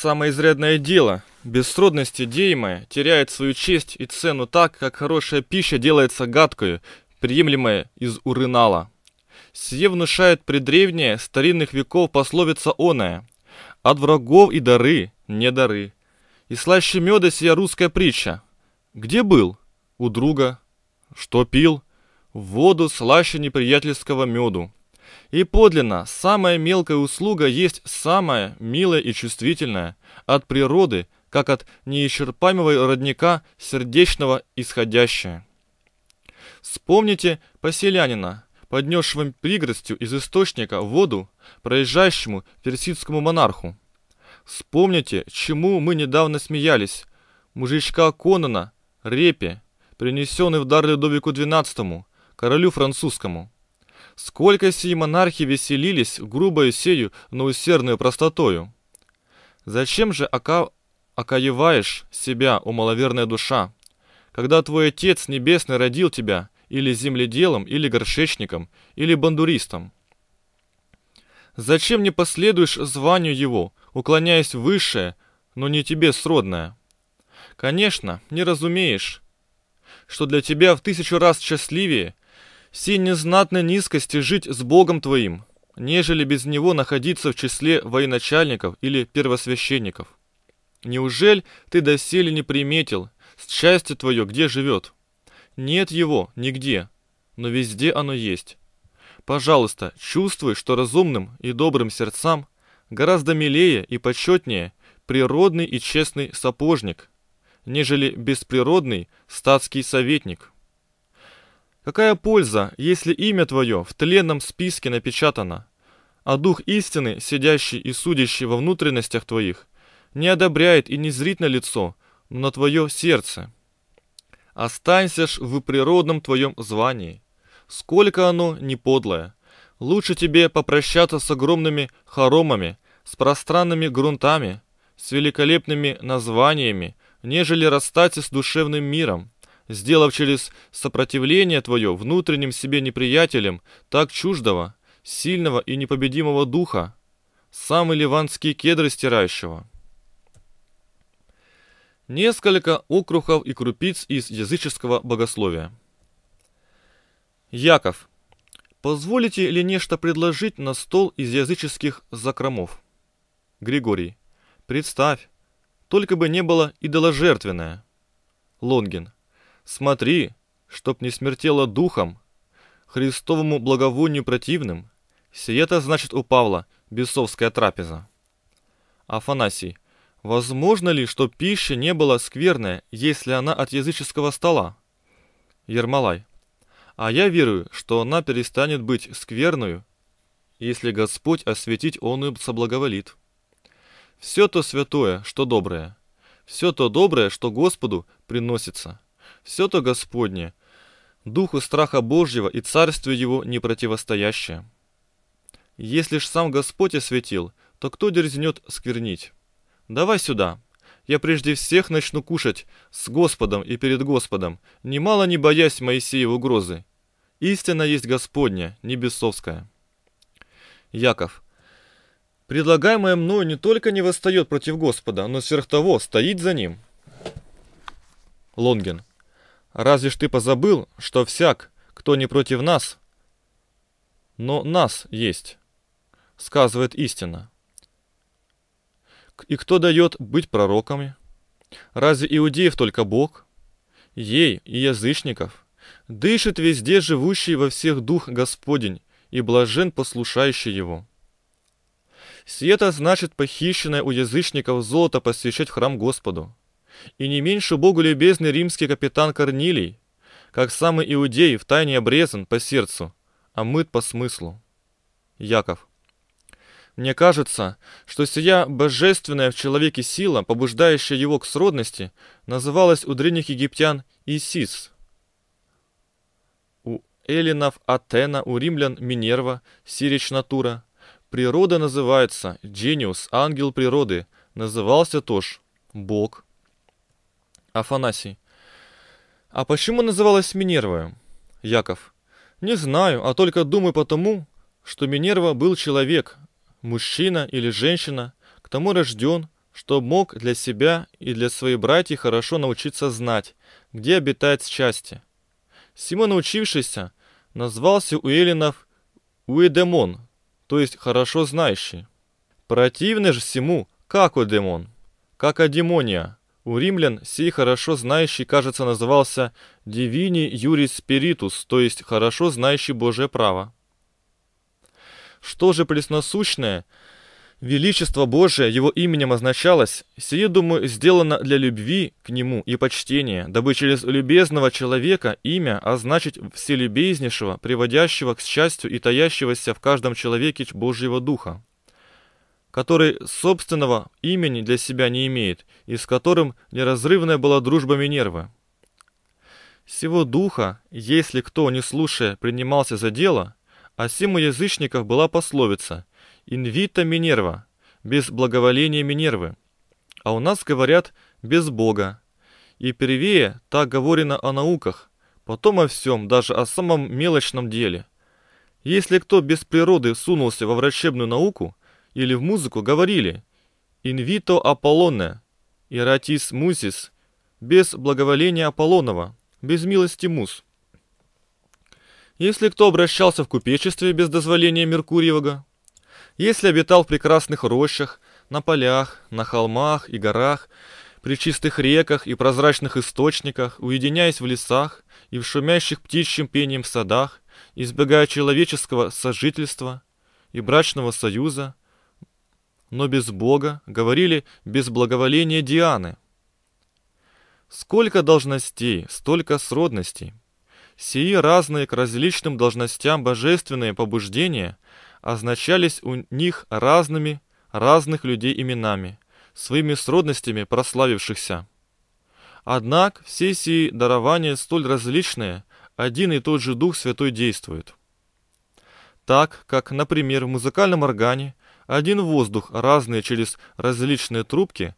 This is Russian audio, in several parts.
Самое изрядное дело, без трудности деемое, теряет свою честь и цену так, как хорошая пища делается гадкою, приемлемая из урынала. Сие внушает предревнее старинных веков пословица оная. От врагов и дары, не дары. И слаще меда сия русская притча. Где был? У друга. Что пил? воду слаще неприятельского меду. И подлинно, самая мелкая услуга есть самая милая и чувствительная от природы, как от неисчерпаемого родника сердечного исходящая. Вспомните поселянина, поднесшего пригоростью из источника воду проезжающему персидскому монарху. Вспомните, чему мы недавно смеялись, мужичка Конона, репе, принесенный в дар Людовику XII, королю французскому. Сколько сии монархи веселились грубою сею, но усердную простотою. Зачем же ока... окаеваешь себя, о маловерная душа, когда твой Отец Небесный родил тебя, или земледелом, или горшечником, или бандуристом? Зачем не последуешь званию его, уклоняясь в высшее, но не тебе сродное? Конечно, не разумеешь, что для тебя в тысячу раз счастливее Си незнатной низкости жить с Богом твоим, нежели без него находиться в числе военачальников или первосвященников. Неужель ты доселе не приметил, счастье твое где живет? Нет его нигде, но везде оно есть. Пожалуйста, чувствуй, что разумным и добрым сердцам гораздо милее и почетнее природный и честный сапожник, нежели бесприродный статский советник». Какая польза, если имя твое в тленном списке напечатано, а дух истины, сидящий и судящий во внутренностях твоих, не одобряет и не зрит на лицо, но на твое сердце. Останься ж в природном твоем звании, сколько оно не подлое. Лучше тебе попрощаться с огромными хоромами, с пространными грунтами, с великолепными названиями, нежели расстаться с душевным миром, сделав через сопротивление твое внутренним себе неприятелем так чуждого, сильного и непобедимого духа, самый ливанские кедры стирающего. Несколько окрухов и крупиц из языческого богословия. Яков, позволите ли нечто предложить на стол из языческих закромов? Григорий, представь, только бы не было идоложертвенное. Лонгин, Смотри, чтоб не смертело духом, Христовому благовонию противным. Сие-то значит у Павла бесовская трапеза. Афанасий. Возможно ли, что пища не была скверная, если она от языческого стола? Ермолай. А я верую, что она перестанет быть скверную, если Господь осветить он оную соблаговолит. Все то святое, что доброе, все то доброе, что Господу приносится – все-то Господне, духу страха Божьего и царствию его не противостоящее. Если ж сам Господь осветил, то кто дерзнет сквернить? Давай сюда. Я прежде всех начну кушать с Господом и перед Господом, немало не боясь Моисеевой угрозы. Истина есть Господня, небесовская. Яков. Предлагаемое мною не только не восстает против Господа, но сверх того стоит за ним. Лонгин. Разве ж ты позабыл, что всяк, кто не против нас, но нас есть, сказывает истина. И кто дает быть пророками? Разве иудеев только Бог? Ей и язычников. Дышит везде живущий во всех дух Господень, и блажен послушающий его. Сие это значит похищенное у язычников золото посвящать храм Господу – и не меньше Богу любезный римский капитан Корнилий, как самый иудей, тайне обрезан по сердцу, а мыт по смыслу. Яков. Мне кажется, что сия божественная в человеке сила, побуждающая его к сродности, называлась у древних египтян Исис. У эллинов Атена, у римлян Минерва, Сирич Натура. Природа называется Гениус, ангел природы, назывался тоже Бог. Афанасий. А почему называлась Минерва? Яков. Не знаю, а только думаю потому, что Минерва был человек, мужчина или женщина, к тому рожден, что мог для себя и для своих братьев хорошо научиться знать, где обитает счастье. Симо научившийся назвался у эллинов Уэдемон, то есть хорошо знающий. Противно же всему, как Удемон, как Адемония, у римлян сей хорошо знающий, кажется, назывался «divini juris spiritus», то есть «хорошо знающий Божие право». Что же пресносущное? Величество Божие его именем означалось, сие, думаю, сделано для любви к нему и почтения, дабы через любезного человека имя означить вселюбезнейшего, приводящего к счастью и таящегося в каждом человеке Божьего Духа который собственного имени для себя не имеет и с которым неразрывная была дружба Минервы. Сего духа, если кто, не слушая, принимался за дело, а сим у язычников была пословица «Инвита Минерва» – без благоволения Минервы, а у нас говорят «без Бога». И первее так говорено о науках, потом о всем, даже о самом мелочном деле. Если кто без природы сунулся во врачебную науку – или в музыку говорили «Invito Аполлоне», «Иратис Musis «Без благоволения Аполлонова», «Без милости Мус». Если кто обращался в купечестве без дозволения Меркурьевого, если обитал в прекрасных рощах, на полях, на холмах и горах, при чистых реках и прозрачных источниках, уединяясь в лесах и в шумящих птичьим пением в садах, избегая человеческого сожительства и брачного союза – но без Бога, говорили без благоволения Дианы. Сколько должностей, столько сродностей. Сии разные к различным должностям божественные побуждения означались у них разными, разных людей именами, своими сродностями прославившихся. Однако все сии дарования столь различные, один и тот же Дух Святой действует. Так, как, например, в музыкальном органе один воздух, разные через различные трубки,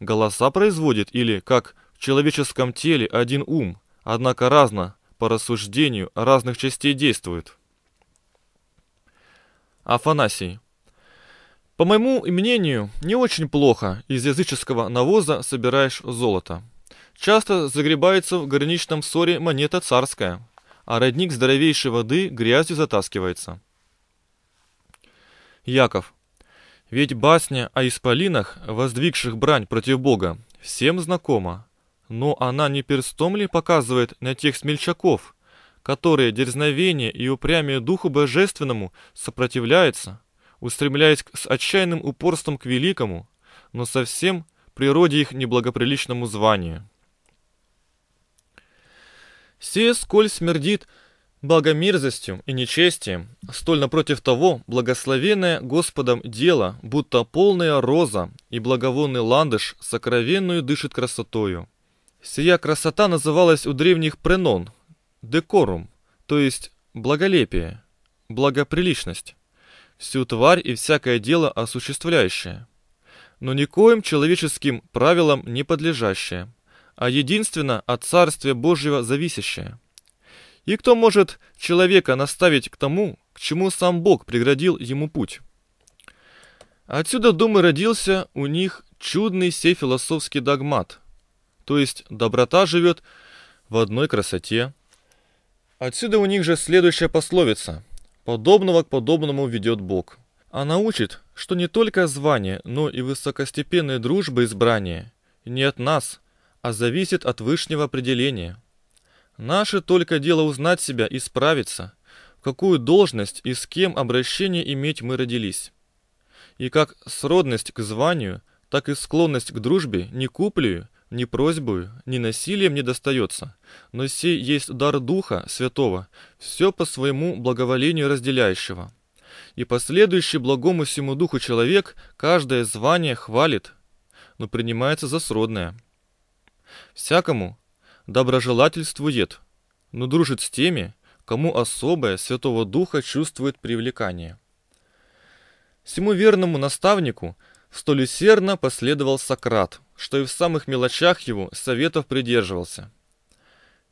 голоса производит или, как в человеческом теле, один ум, однако разно, по рассуждению разных частей действует. Афанасий. По моему мнению, не очень плохо из языческого навоза собираешь золото. Часто загребается в горничном ссоре монета царская, а родник здоровейшей воды грязью затаскивается. Яков. Ведь басня о исполинах, воздвигших брань против Бога, всем знакома. Но она не перстом ли показывает на тех смельчаков, которые дерзновение и упрямие Духу Божественному сопротивляются, устремляясь с отчаянным упорством к великому, но совсем природе их неблагоприличному званию. Все сколь смердит Богомерзостью и нечестием, столь напротив того, благословенное Господом дело, будто полная роза и благовонный ландыш сокровенную дышит красотою. Сия красота называлась у древних пренон, декорум, то есть благолепие, благоприличность, всю тварь и всякое дело осуществляющее, но никоим человеческим правилам не подлежащее, а единственно от Царствия Божьего зависящее – и кто может человека наставить к тому, к чему сам Бог преградил ему путь? Отсюда, думаю, родился у них чудный сей философский догмат. То есть доброта живет в одной красоте. Отсюда у них же следующая пословица. Подобного к подобному ведет Бог. Она учит, что не только звание, но и высокостепенная дружба избрания не от нас, а зависит от вышнего определения – Наше только дело узнать себя и справиться, в какую должность и с кем обращение иметь мы родились. И как сродность к званию, так и склонность к дружбе ни куплею, ни просьбою, ни насилием не достается, но сей есть дар Духа Святого, все по своему благоволению разделяющего. И последующий благому всему Духу человек каждое звание хвалит, но принимается за сродное. Всякому, доброжелательствует, но дружит с теми, кому особое Святого Духа чувствует привлекание. Всему верному наставнику столь усердно последовал Сократ, что и в самых мелочах его советов придерживался.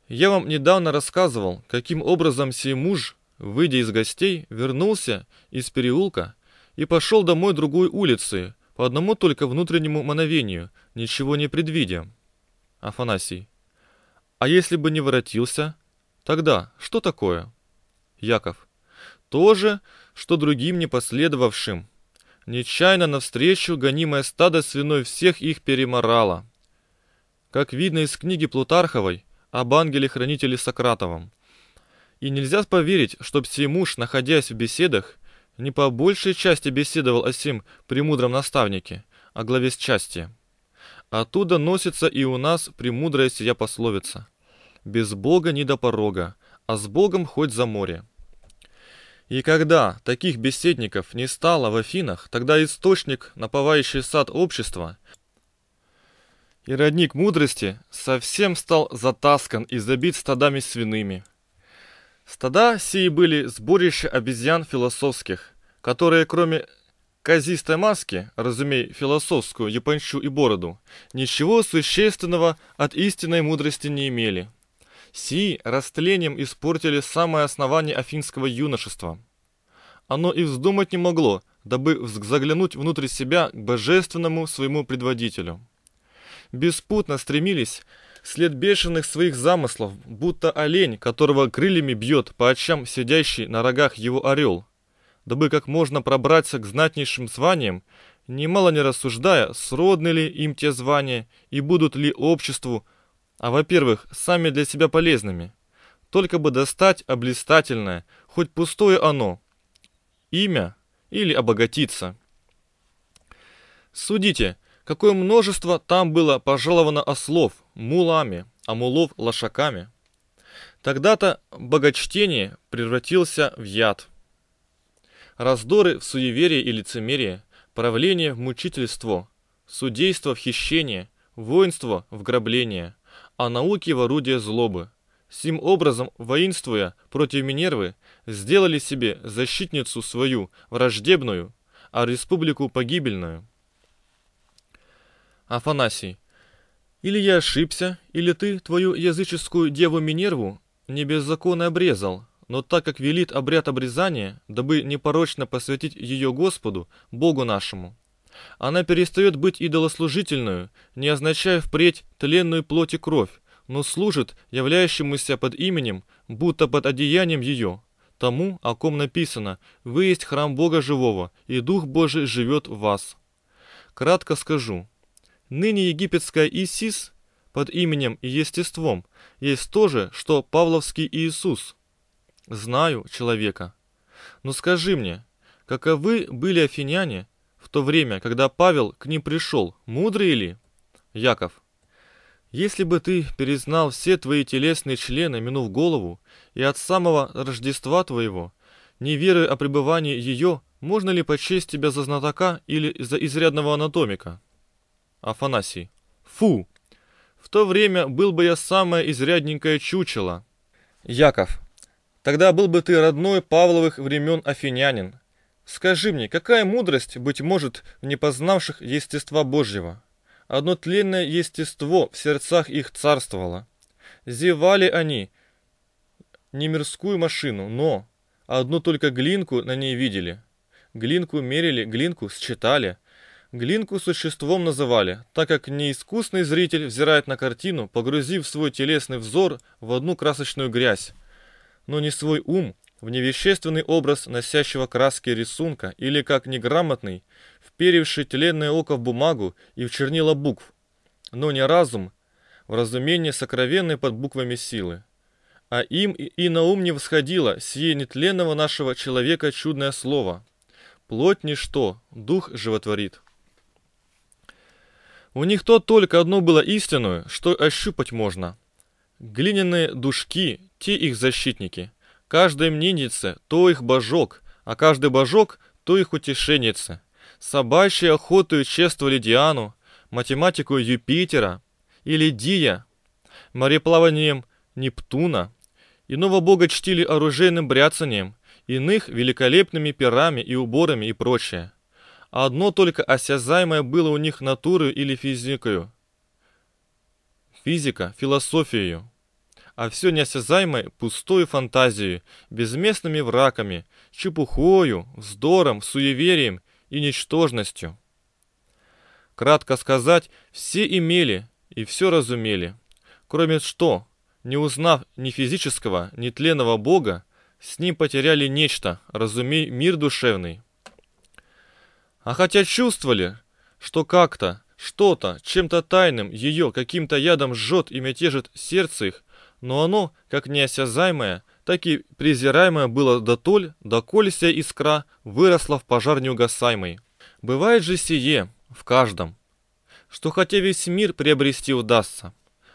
Я вам недавно рассказывал, каким образом сей муж, выйдя из гостей, вернулся из переулка и пошел домой другой улицы, по одному только внутреннему мановению, ничего не предвидя. Афанасий. А если бы не воротился? Тогда что такое? Яков. То же, что другим не последовавшим. Нечаянно навстречу гонимое стадо свиной всех их переморало. Как видно из книги Плутарховой об ангеле-хранителе Сократовом. И нельзя поверить, что псимуш, находясь в беседах, не по большей части беседовал о сим премудром наставнике, о а главе с части. Оттуда носится и у нас премудрая сия пословица. «Без Бога не до порога, а с Богом хоть за море». И когда таких беседников не стало в Афинах, тогда источник, наповающий сад общества, и родник мудрости совсем стал затаскан и забит стадами свиными. Стада сии были сборище обезьян философских, которые кроме казистой маске, разумей, философскую япончу и бороду, ничего существенного от истинной мудрости не имели. Си растлением испортили самое основание афинского юношества. Оно и вздумать не могло, дабы заглянуть внутрь себя к божественному своему предводителю. Беспутно стремились след бешеных своих замыслов, будто олень, которого крыльями бьет по очам сидящий на рогах его орел – дабы как можно пробраться к знатнейшим званиям, немало не рассуждая, сродны ли им те звания и будут ли обществу, а во-первых, сами для себя полезными. Только бы достать облистательное, хоть пустое оно, имя или обогатиться. Судите, какое множество там было пожаловано ослов, мулами, а мулов лошаками. Тогда-то богочтение превратился в яд. Раздоры в суеверии и лицемерии, правление в мучительство, судейство в хищение, воинство в грабление, а науки в орудие злобы. Сим образом, воинствуя против Минервы, сделали себе защитницу свою враждебную, а республику погибельную. Афанасий. Или я ошибся, или ты твою языческую деву Минерву не без обрезал, но так как велит обряд обрезания, дабы непорочно посвятить ее Господу, Богу нашему, она перестает быть идолослужительную, не означая впредь тленную плоть и кровь, но служит являющемуся под именем, будто под одеянием ее, тому, о ком написано «Вы есть храм Бога живого, и Дух Божий живет в вас». Кратко скажу. Ныне египетская Исис под именем и естеством есть то же, что павловский Иисус – знаю человека. Но скажи мне, каковы были афиняне в то время, когда Павел к ним пришел, мудрые ли? Яков. Если бы ты перезнал все твои телесные члены, минув голову, и от самого Рождества твоего, не веры о пребывании ее, можно ли почесть тебя за знатока или за изрядного анатомика? Афанасий. Фу! В то время был бы я самое изрядненькое чучело. Яков. Тогда был бы ты родной Павловых времен афинянин. Скажи мне, какая мудрость, быть может, в непознавших естества Божьего? Одно тленное естество в сердцах их царствовало. Зевали они не мирскую машину, но одну только глинку на ней видели. Глинку мерили, глинку считали. Глинку существом называли, так как неискусный зритель взирает на картину, погрузив свой телесный взор в одну красочную грязь но не свой ум в невещественный образ носящего краски рисунка или, как неграмотный, вперевший тленное око в бумагу и в чернила букв, но не разум в разумение сокровенной под буквами силы. А им и на ум не восходило сие нетленного нашего человека чудное слово. Плоть ничто, дух животворит. У них то только одно было истинное, что ощупать можно. Глиняные душки, те их защитники. Каждая мненица, то их божок, а каждый божок, то их утешенница. Собачьи охоту и чествовали Диану, математику Юпитера или Дия, мореплаванием Нептуна. Иного бога чтили оружейным бряцанием, иных великолепными перами и уборами и прочее. Одно только осязаемое было у них натурою или физикою. Физика – философию а все неосязаемой пустой фантазией, безместными врагами, чепухою, вздором, суеверием и ничтожностью. Кратко сказать, все имели и все разумели, кроме что, не узнав ни физического, ни тленного Бога, с ним потеряли нечто, разумей, мир душевный. А хотя чувствовали, что как-то, что-то, чем-то тайным ее каким-то ядом жжет и мятежит сердце их, но оно, как неосязаемое, так и презираемое было дотоль, доколь вся искра выросла в пожар неугасаемый. Бывает же сие в каждом, что хотя весь мир приобрести удастся,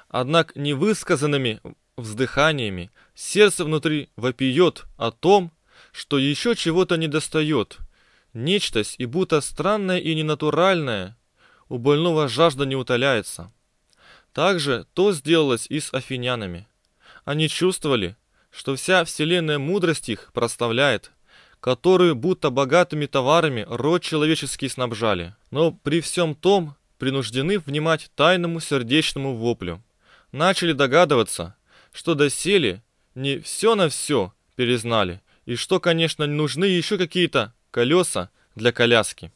однако невысказанными вздыханиями сердце внутри вопиет о том, что еще чего-то недостает, нечтость и будто странное и ненатуральное у больного жажда не утоляется. Также то сделалось и с афинянами – они чувствовали, что вся вселенная мудрость их проставляет, которую будто богатыми товарами род человеческий снабжали, но при всем том принуждены внимать тайному сердечному воплю. Начали догадываться, что досели не все на все перезнали, и что, конечно, нужны еще какие-то колеса для коляски.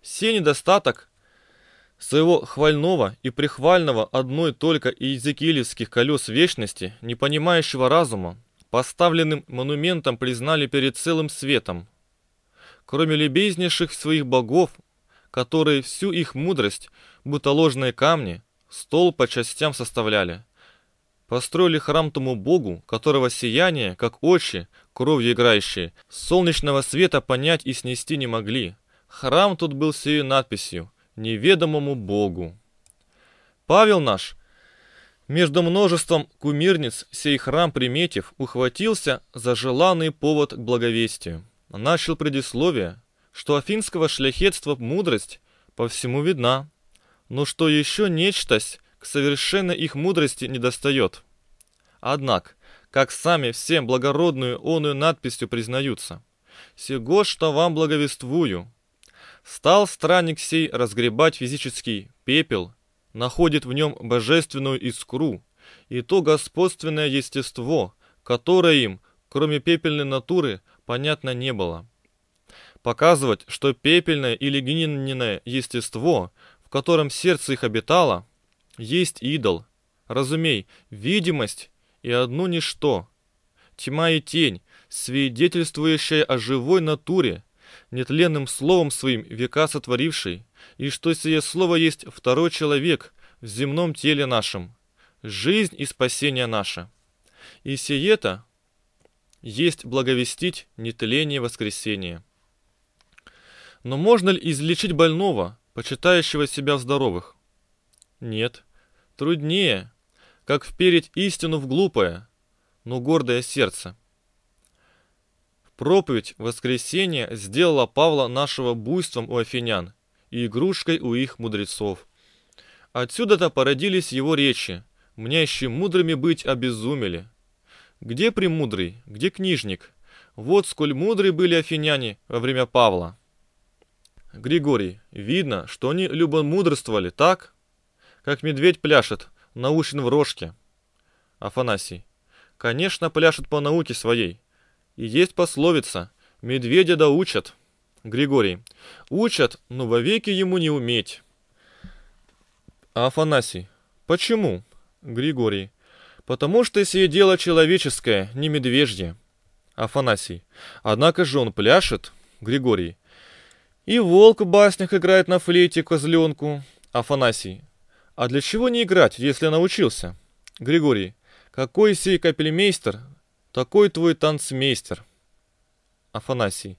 Все недостаток Своего хвального и прихвального одной только иезекиилевских колес вечности, не понимающего разума, поставленным монументом признали перед целым светом. Кроме любезнейших своих богов, которые всю их мудрость, будто ложные камни, стол по частям составляли. Построили храм тому богу, которого сияние, как очи, кровью играющие, солнечного света понять и снести не могли. Храм тут был сию надписью – неведомому Богу. Павел наш, между множеством кумирниц сей храм приметив, ухватился за желанный повод к благовестию. Начал предисловие, что афинского шляхетства мудрость по всему видна, но что еще нечтость к совершенно их мудрости недостает. Однако, как сами всем благородную оную надписью признаются, «Сего, что вам благовествую, Стал странник сей разгребать физический пепел, находит в нем божественную искру и то господственное естество, которое им, кроме пепельной натуры, понятно не было. Показывать, что пепельное или гнининое естество, в котором сердце их обитало, есть идол. Разумей, видимость и одно ничто. Тьма и тень, свидетельствующая о живой натуре, нетленным словом своим века сотворивший, и что сие слово есть второй человек в земном теле нашем, жизнь и спасение наше. И сие-то есть благовестить нетление воскресения. Но можно ли излечить больного, почитающего себя в здоровых? Нет. Труднее, как вперед истину в глупое, но гордое сердце. Проповедь воскресения сделала Павла нашего буйством у афинян и игрушкой у их мудрецов. Отсюда-то породились его речи, мнящие мудрыми быть обезумели. Где премудрый, где книжник? Вот сколь мудры были афиняне во время Павла. Григорий, видно, что они любомудрствовали, так? Как медведь пляшет, научен в рожке. Афанасий, конечно, пляшет по науке своей, и есть пословица «Медведя да учат». Григорий. Учат, но вовеки ему не уметь. А Афанасий. Почему? Григорий. Потому что сие дело человеческое, не медвежье. Афанасий. Однако же он пляшет. Григорий. И волк в баснях играет на флейте козленку. Афанасий. А для чего не играть, если научился? Григорий. Какой сей капельмейстер, такой твой танцмейстер. Афанасий.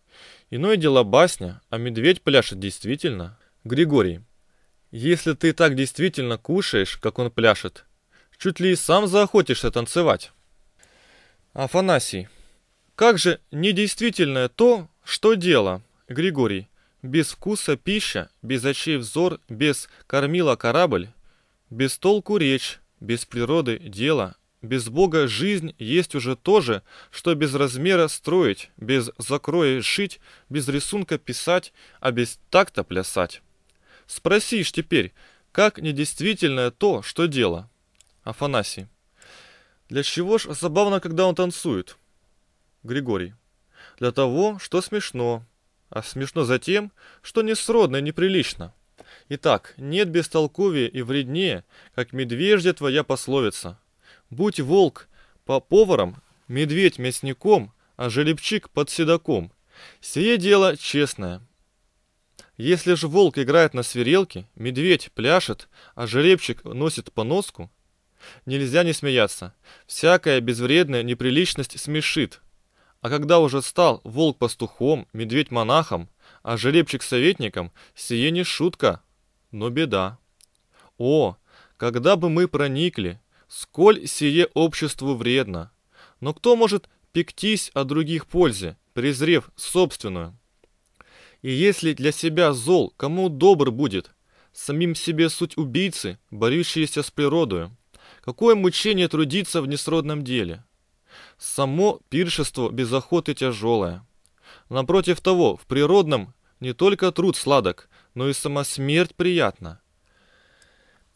Иное дело басня, а медведь пляшет действительно. Григорий. Если ты так действительно кушаешь, как он пляшет, чуть ли и сам заохотишься танцевать. Афанасий. Как же недействительное то, что дело, Григорий. Без вкуса пища, без очей взор, без кормила корабль, без толку речь, без природы дело, без Бога жизнь есть уже то же, что без размера строить, без закроя шить, без рисунка писать, а без такта плясать. Спросишь теперь, как недействительное то, что дело? Афанасий. Для чего ж забавно, когда он танцует? Григорий. Для того, что смешно. А смешно за тем, что несродно и неприлично. Итак, нет бестолковее и вреднее, как медвежья твоя пословица – Будь волк по поварам, медведь мясником, а жеребчик под седаком. Сие дело честное. Если же волк играет на свирелке, медведь пляшет, а жеребчик носит поноску, нельзя не смеяться. Всякая безвредная неприличность смешит. А когда уже стал волк пастухом, медведь монахом, а жеребчик советником, сие не шутка, но беда. О, когда бы мы проникли сколь сие обществу вредно. Но кто может пектись о других пользе, презрев собственную? И если для себя зол, кому добр будет? Самим себе суть убийцы, борющиеся с природою. Какое мучение трудиться в несродном деле? Само пиршество без охоты тяжелое. Напротив того, в природном не только труд сладок, но и сама смерть приятна.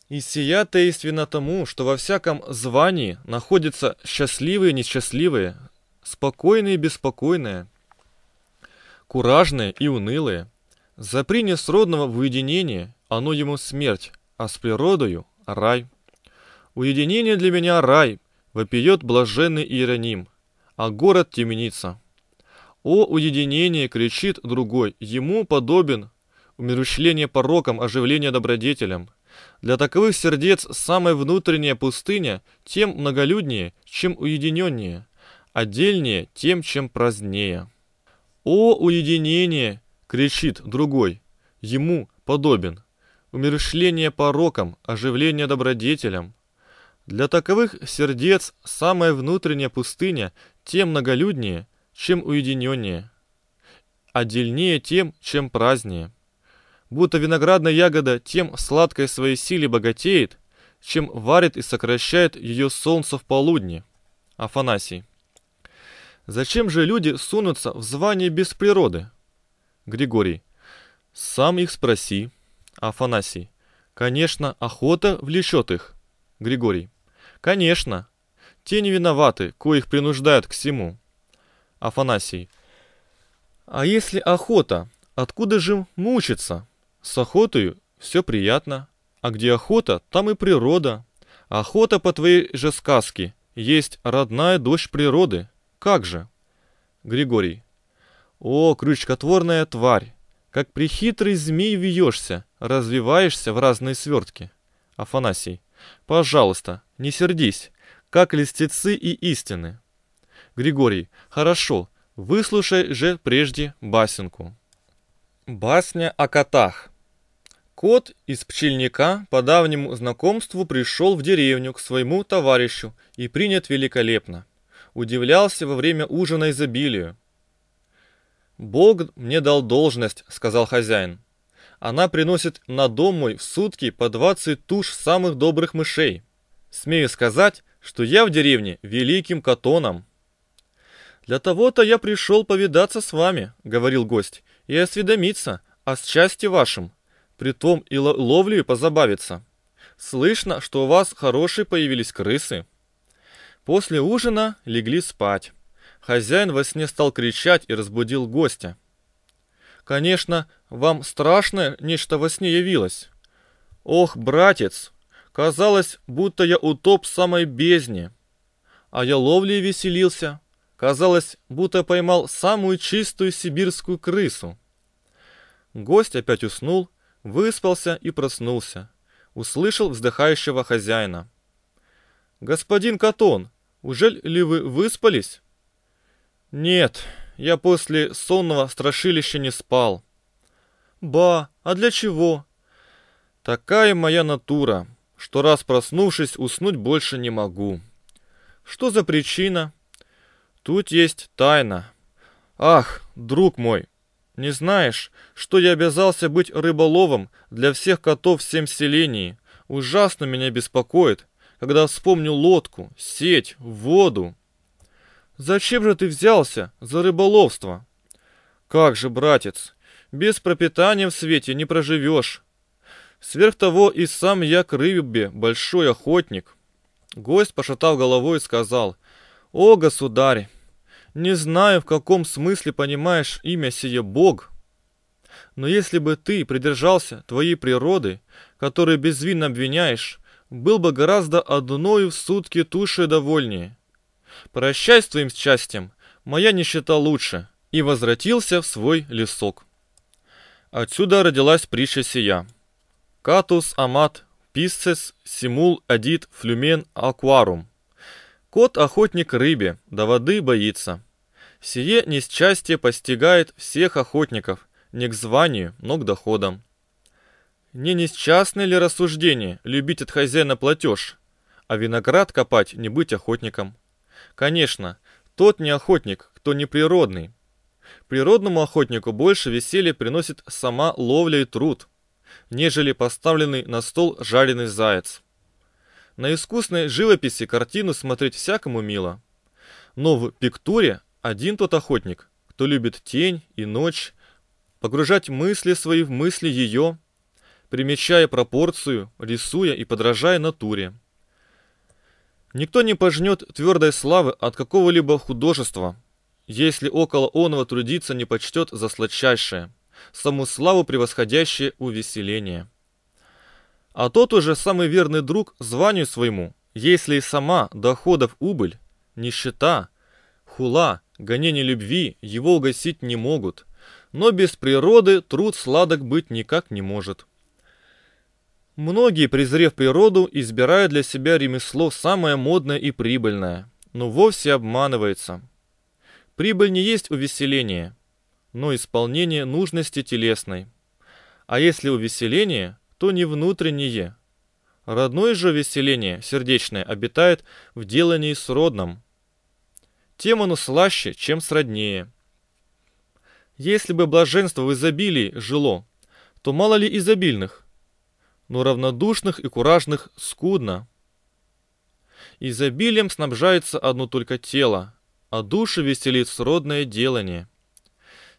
И сия таинственно тому, что во всяком звании находятся счастливые и несчастливые, спокойные и беспокойные, куражные и унылые. За принес родного в уединение, оно ему смерть, а с природою — рай. Уединение для меня — рай, вопиет блаженный Иероним, а город — темница. О уединение кричит другой, ему подобен умерщвление пороком, оживление добродетелям — для таковых сердец самая внутренняя пустыня тем многолюднее, чем уединеннее, отдельнее тем, чем празднее. «О, уединение!» — кричит другой. Ему подобен. Умершление пороком, оживление добродетелям. Для таковых сердец самая внутренняя пустыня тем многолюднее, чем уединеннее, отдельнее тем, чем празднее будто виноградная ягода тем сладкой своей силе богатеет, чем варит и сокращает ее солнце в полудне. Афанасий. Зачем же люди сунутся в звание без природы? Григорий. Сам их спроси. Афанасий. Конечно, охота влечет их. Григорий. Конечно. Те не виноваты, коих принуждают к всему. Афанасий. А если охота, откуда же мучиться? С охотою все приятно. А где охота, там и природа. Охота, по твоей же сказке, есть родная дочь природы. Как же? Григорий. О, крючкотворная тварь! Как прихитрый змей вьешься, развиваешься в разные свертки. Афанасий. Пожалуйста, не сердись, как листицы и истины. Григорий. Хорошо, выслушай же прежде басенку. Басня о котах. Кот из пчельника по давнему знакомству пришел в деревню к своему товарищу и принят великолепно. Удивлялся во время ужина изобилию. «Бог мне дал должность», — сказал хозяин. «Она приносит на дом мой в сутки по 20 туш самых добрых мышей. Смею сказать, что я в деревне великим катоном». «Для того-то я пришел повидаться с вами», — говорил гость, — «и осведомиться о счастье вашем, Притом и ловлей позабавиться. Слышно, что у вас хорошие появились крысы. После ужина легли спать. Хозяин во сне стал кричать и разбудил гостя. Конечно, вам страшное нечто во сне явилось. Ох, братец, казалось, будто я утоп самой бездне. А я ловлей веселился. Казалось, будто поймал самую чистую сибирскую крысу. Гость опять уснул, Выспался и проснулся. Услышал вздыхающего хозяина. «Господин Катон, уже ли вы выспались?» «Нет, я после сонного страшилища не спал». «Ба, а для чего?» «Такая моя натура, что раз проснувшись, уснуть больше не могу». «Что за причина?» «Тут есть тайна». «Ах, друг мой, не знаешь, что я обязался быть рыболовом для всех котов всем селении? Ужасно меня беспокоит, когда вспомню лодку, сеть, воду. Зачем же ты взялся за рыболовство? Как же, братец, без пропитания в свете не проживешь. Сверх того и сам я к рыбе большой охотник. Гость, пошатав головой, сказал, «О, государь, не знаю, в каком смысле понимаешь имя сие Бог, но если бы ты придержался твоей природы, которую безвинно обвиняешь, был бы гораздо одной в сутки туши довольнее. Прощай с твоим счастьем, моя нищета лучше, и возвратился в свой лесок. Отсюда родилась притча сия. Катус амат писцес симул адит флюмен акварум. Кот-охотник рыбе, до воды боится. Сие несчастье постигает всех охотников, не к званию, но к доходам. Не несчастны ли рассуждения любить от хозяина платеж, а виноград копать не быть охотником? Конечно, тот не охотник, кто не природный. Природному охотнику больше веселья приносит сама ловля и труд, нежели поставленный на стол жареный заяц. На искусной живописи картину смотреть всякому мило. Но в пиктуре один тот охотник, кто любит тень и ночь, погружать мысли свои в мысли ее, примечая пропорцию, рисуя и подражая натуре. Никто не пожнет твердой славы от какого-либо художества, если около оного трудиться не почтет за сладчайшее, саму славу превосходящее увеселение. А тот уже самый верный друг званию своему, если и сама доходов убыль, нищета – Хула, гонение любви его угасить не могут, но без природы труд сладок быть никак не может. Многие, презрев природу, избирают для себя ремесло самое модное и прибыльное, но вовсе обманывается. Прибыль не есть увеселение, но исполнение нужности телесной. А если увеселение, то не внутреннее. Родное же веселение, сердечное, обитает в делании с родным – тем оно слаще, чем сроднее. Если бы блаженство в изобилии жило, то мало ли изобильных, но равнодушных и куражных скудно. Изобилием снабжается одно только тело, а души веселит сродное делание.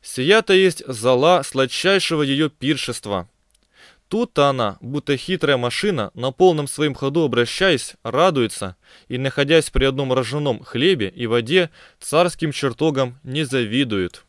Сия-то есть зала сладчайшего ее пиршества – Тут она, будто хитрая машина, на полном своем ходу обращаясь, радуется, и, находясь при одном рожженом хлебе и воде, царским чертогам не завидует.